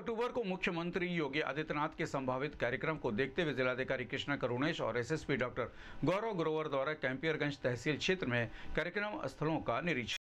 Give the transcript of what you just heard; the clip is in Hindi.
अक्टूबर को मुख्यमंत्री योगी आदित्यनाथ के संभावित कार्यक्रम को देखते हुए जिलाधिकारी कृष्णा करुणेश और एसएसपी डॉक्टर गौरव ग्रोवर द्वारा कैंपियरगंज तहसील क्षेत्र में कार्यक्रम स्थलों का निरीक्षण